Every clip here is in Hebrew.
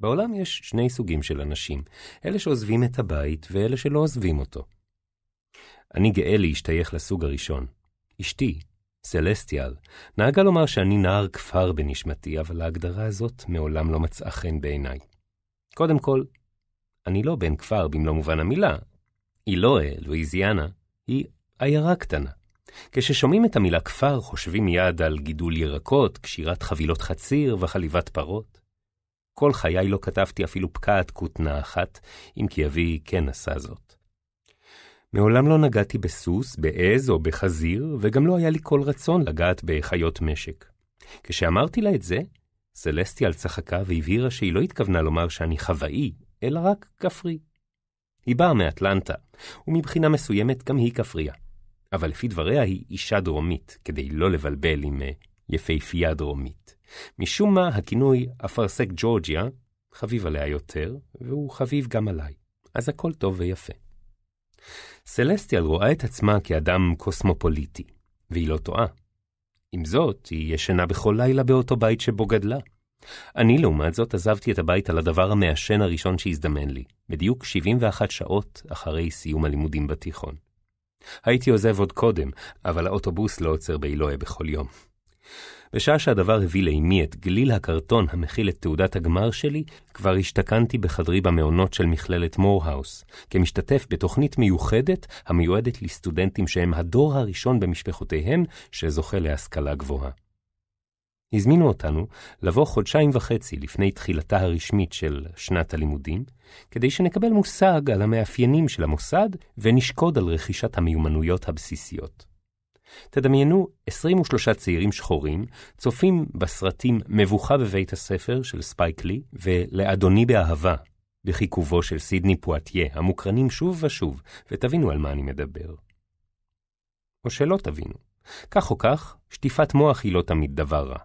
בעולם יש שני סוגים של אנשים, אלה שעוזבים את הבית ואלה שלא עוזבים אותו. אני גאה להשתייך לסוג הראשון. אשתי, סלסטיאל, נהגה לומר שאני נער כפר בנשמתי, אבל ההגדרה הזאת מעולם לא מצאה חן בעיניי. קודם כל, אני לא בן כפר במלוא מובן המילה. אילואה, לואיזיאנה, היא עיירה קטנה. כששומעים את המילה כפר, חושבים מיד על גידול ירקות, קשירת חבילות חציר וחליבת פרות. כל חיי לא כתבתי אפילו פקעת כותנה אחת, אם כי אבי כן עשה זאת. מעולם לא נגעתי בסוס, בעז או בחזיר, וגם לא היה לי כל רצון לגעת בחיות משק. כשאמרתי לה את זה, סלסטיאל צחקה והבהירה שהיא לא התכוונה לומר שאני חוואי, אלא רק כפרי. היא באה מאטלנטה, ומבחינה מסוימת גם היא כפריה. אבל לפי דבריה היא אישה דרומית, כדי לא לבלבל עם אה, יפהפייה דרומית. משום מה, הכינוי אפרסק ג'ורג'יה חביב עליה יותר, והוא חביב גם עליי. אז הכל טוב ויפה. סלסטיאל רואה את עצמה כאדם קוסמופוליטי, והיא לא טועה. עם זאת, היא ישנה בכל לילה באותו בית שבו גדלה. אני, לעומת זאת, עזבתי את הבית על הדבר המעשן הראשון שהזדמן לי, בדיוק 71 שעות אחרי סיום הלימודים בתיכון. הייתי עוזב עוד קודם, אבל האוטובוס לא עוצר בעילואה בכל יום. בשעה שהדבר הביא לאימי את גליל הקרטון המכיל את תעודת הגמר שלי, כבר השתכנתי בחדרי במעונות של מכללת מורהאוס, כמשתתף בתוכנית מיוחדת המיועדת לסטודנטים שהם הדור הראשון במשפחותיהם שזוכה להשכלה גבוהה. הזמינו אותנו לבוא חודשיים וחצי לפני תחילתה הרשמית של שנת הלימודים, כדי שנקבל מושג על המאפיינים של המוסד ונשקוד על רכישת המיומנויות הבסיסיות. תדמיינו 23 צעירים שחורים צופים בסרטים מבוכה בבית הספר של ספייקלי ולאדוני באהבה, בחיכובו של סידני פואטיה, המוקרנים שוב ושוב, ותבינו על מה אני מדבר. או שלא תבינו. כך או כך, שטיפת מוח היא לא תמיד דבר רע.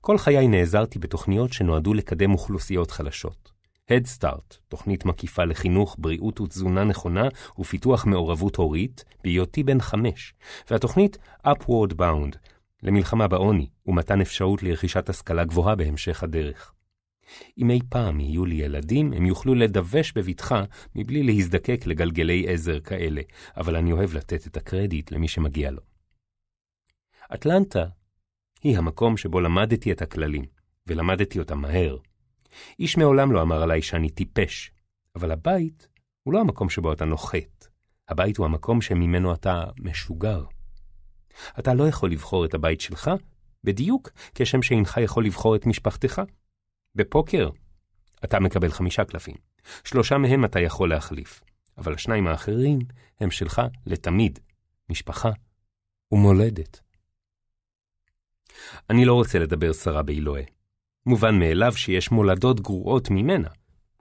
כל חיי נעזרתי בתוכניות שנועדו לקדם אוכלוסיות חלשות. Head Start, תוכנית מקיפה לחינוך, בריאות ותזונה נכונה ופיתוח מעורבות הורית, בהיותי בן חמש, והתוכנית Upward Bound, למלחמה בעוני ומתן אפשרות לרכישת השכלה גבוהה בהמשך הדרך. אם אי פעם יהיו לי ילדים, הם יוכלו לדווש בבטחה מבלי להזדקק לגלגלי עזר כאלה, אבל אני אוהב לתת את הקרדיט למי שמגיע לו. אטלנטה היא המקום שבו למדתי את הכללים, ולמדתי אותם מהר. איש מעולם לא אמר עליי שאני טיפש, אבל הבית הוא לא המקום שבו אתה נוחת, הבית הוא המקום שממנו אתה משוגר. אתה לא יכול לבחור את הבית שלך, בדיוק כשם שאינך יכול לבחור את משפחתך. בפוקר אתה מקבל חמישה קלפים, שלושה מהם אתה יכול להחליף, אבל השניים האחרים הם שלך לתמיד, משפחה ומולדת. אני לא רוצה לדבר סרה בעילואה. מובן מאליו שיש מולדות גרועות ממנה.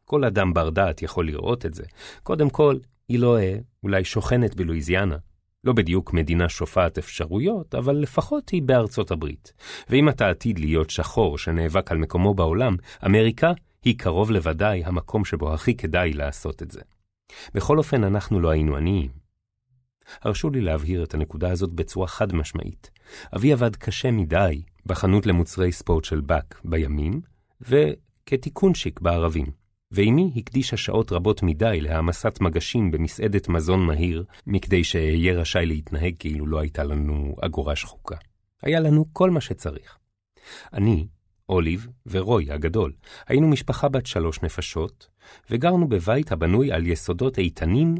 כל אדם בר דעת יכול לראות את זה. קודם כל, אילואה לא, אולי שוכנת בלואיזיאנה. לא בדיוק מדינה שופעת אפשרויות, אבל לפחות היא בארצות הברית. ואם אתה עתיד להיות שחור שנאבק על מקומו בעולם, אמריקה היא קרוב לוודאי המקום שבו הכי כדאי לעשות את זה. בכל אופן, אנחנו לא היינו עניים. הרשו לי להבהיר את הנקודה הזאת בצורה חד משמעית. אבי עבד קשה מדי בחנות למוצרי ספורט של באק בימים, וכתיקונשיק בערבים. ואימי הקדישה שעות רבות מדי להעמסת מגשים במסעדת מזון מהיר, מכדי שאהיה רשאי להתנהג כאילו לא הייתה לנו אגורה שחוקה. היה לנו כל מה שצריך. אני, אוליב ורוי הגדול, היינו משפחה בת שלוש נפשות, וגרנו בבית הבנוי על יסודות איתנים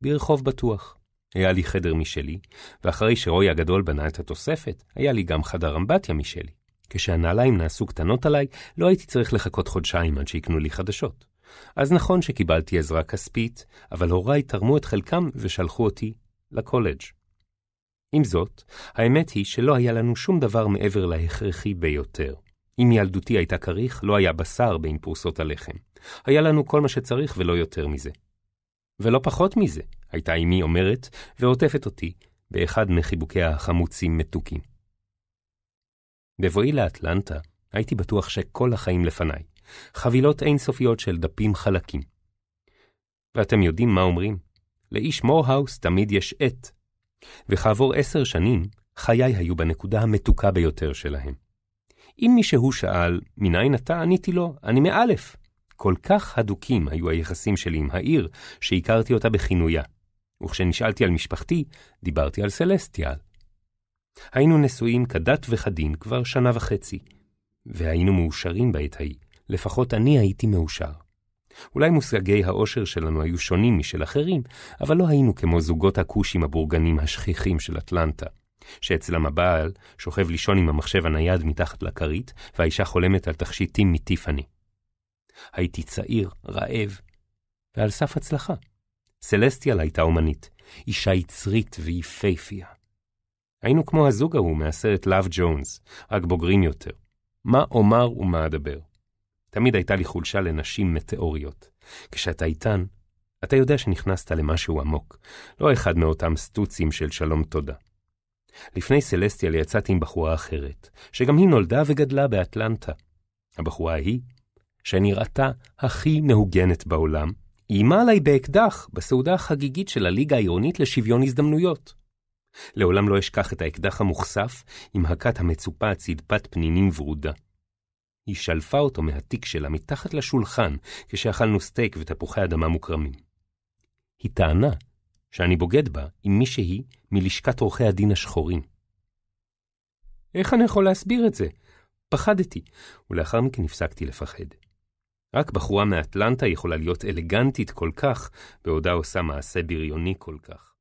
ברחוב בטוח. היה לי חדר משלי, ואחרי שרוי הגדול בנה את התוספת, היה לי גם חדר אמבטיה משלי. כשהנעליים נעשו קטנות עליי, לא הייתי צריך לחכות חודשיים עד שיקנו לי חדשות. אז נכון שקיבלתי עזרה כספית, אבל הוריי תרמו את חלקם ושלחו אותי לקולג'. עם זאת, האמת היא שלא היה לנו שום דבר מעבר להכרחי ביותר. אם ילדותי הייתה כריך, לא היה בשר בין פרוסות הלחם. היה לנו כל מה שצריך ולא יותר מזה. ולא פחות מזה. הייתה אמי אומרת, ועוטפת אותי באחד מחיבוקיה החמוצים מתוקים. בבואי לאטלנטה, הייתי בטוח שכל החיים לפניי, חבילות אינסופיות של דפים חלקים. ואתם יודעים מה אומרים? לאיש מורהאוס תמיד יש עט. וכעבור עשר שנים, חיי היו בנקודה המתוקה ביותר שלהם. אם מישהו שאל, מניין אתה? עניתי לו, אני מאלף. כל כך הדוקים היו היחסים שלי עם העיר, שהכרתי אותה בכינויה, וכשנשאלתי על משפחתי, דיברתי על סלסטיאל. היינו נשואים כדת וכדין כבר שנה וחצי, והיינו מאושרים בעת ההיא, לפחות אני הייתי מאושר. אולי מושגי האושר שלנו היו שונים משל אחרים, אבל לא היינו כמו זוגות הכושים הבורגנים השכיחים של אטלנטה, שאצלם הבעל שוכב לישון עם המחשב הנייד מתחת לכרית, והאישה חולמת על תכשיטים מטיפני. הייתי צעיר, רעב, ועל סף הצלחה. סלסטיאל הייתה אומנית, אישה יצרית ויפייפייה. היינו כמו הזוג ההוא מהסרט לאב ג'ונס, רק בוגרים יותר. מה אומר ומה אדבר. תמיד הייתה לי חולשה לנשים מטאוריות. כשאתה איתן, אתה יודע שנכנסת למשהו עמוק, לא אחד מאותם סטוצים של שלום תודה. לפני סלסטיאל יצאתי עם בחורה אחרת, שגם היא נולדה וגדלה באטלנטה. הבחורה ההיא, שנראתה הכי מהוגנת בעולם, איימה עליי באקדח בסעודה החגיגית של הליגה העירונית לשוויון הזדמנויות. לעולם לא אשכח את האקדח המוכסף עם הכת המצופה צדפת פנינים ורודה. היא שלפה אותו מהתיק שלה מתחת לשולחן כשאכלנו סטייק ותפוחי אדמה מוקרמים. היא טענה שאני בוגד בה עם מישהי מלשכת עורכי הדין השחורים. איך אני יכול להסביר את זה? פחדתי, ולאחר מכן הפסקתי לפחד. רק בחורה מאטלנטה יכולה להיות אלגנטית כל כך, בעודה עושה מעשה בריוני כל כך.